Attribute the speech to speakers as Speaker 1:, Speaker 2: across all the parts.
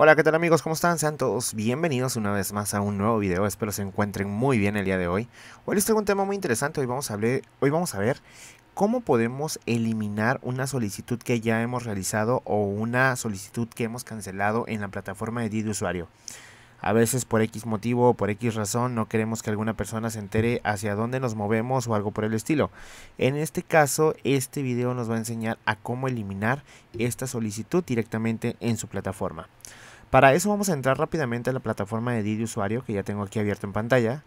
Speaker 1: Hola, ¿qué tal amigos? ¿Cómo están? Sean todos bienvenidos una vez más a un nuevo video. Espero se encuentren muy bien el día de hoy. Hoy les traigo un tema muy interesante. Hoy vamos a, hablar, hoy vamos a ver cómo podemos eliminar una solicitud que ya hemos realizado o una solicitud que hemos cancelado en la plataforma de Didu usuario. A veces por X motivo o por X razón no queremos que alguna persona se entere hacia dónde nos movemos o algo por el estilo. En este caso, este video nos va a enseñar a cómo eliminar esta solicitud directamente en su plataforma. Para eso vamos a entrar rápidamente a la plataforma de Didi usuario que ya tengo aquí abierto en pantalla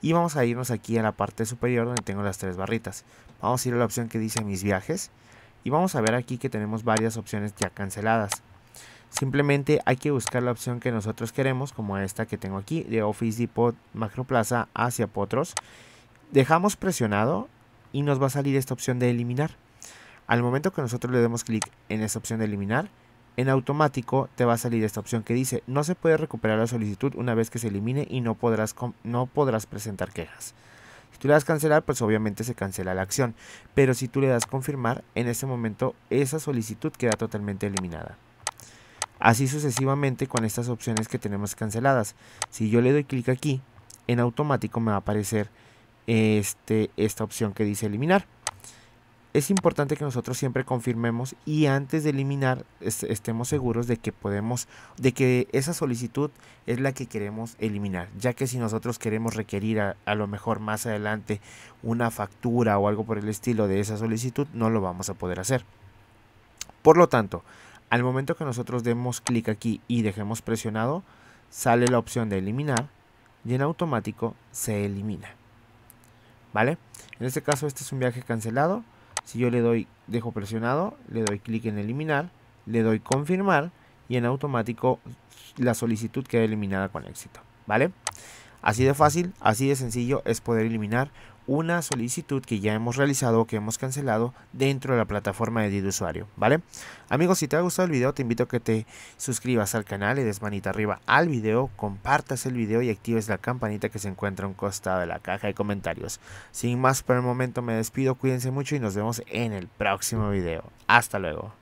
Speaker 1: y vamos a irnos aquí a la parte superior donde tengo las tres barritas. Vamos a ir a la opción que dice mis viajes y vamos a ver aquí que tenemos varias opciones ya canceladas. Simplemente hay que buscar la opción que nosotros queremos como esta que tengo aquí de Office Depot Macro Plaza hacia Potros. Dejamos presionado y nos va a salir esta opción de eliminar. Al momento que nosotros le demos clic en esta opción de eliminar, en automático te va a salir esta opción que dice no se puede recuperar la solicitud una vez que se elimine y no podrás, no podrás presentar quejas. Si tú le das cancelar, pues obviamente se cancela la acción, pero si tú le das confirmar, en este momento esa solicitud queda totalmente eliminada. Así sucesivamente con estas opciones que tenemos canceladas. Si yo le doy clic aquí, en automático me va a aparecer este, esta opción que dice eliminar es importante que nosotros siempre confirmemos y antes de eliminar estemos seguros de que podemos, de que esa solicitud es la que queremos eliminar, ya que si nosotros queremos requerir a, lo mejor más adelante una factura o algo por el estilo de esa solicitud, no lo vamos a poder hacer. Por lo tanto, al momento que nosotros demos clic aquí y dejemos presionado, sale la opción de eliminar y en automático se elimina. ¿Vale? En este caso este es un viaje cancelado si yo le doy, dejo presionado, le doy clic en eliminar, le doy confirmar y en automático la solicitud queda eliminada con éxito. ¿Vale? Así de fácil, así de sencillo es poder eliminar una solicitud que ya hemos realizado o que hemos cancelado dentro de la plataforma de Did Usuario, ¿vale? Amigos, si te ha gustado el video, te invito a que te suscribas al canal, y des manita arriba al video, compartas el video y actives la campanita que se encuentra a un costado de la caja de comentarios. Sin más por el momento me despido, cuídense mucho y nos vemos en el próximo video. Hasta luego.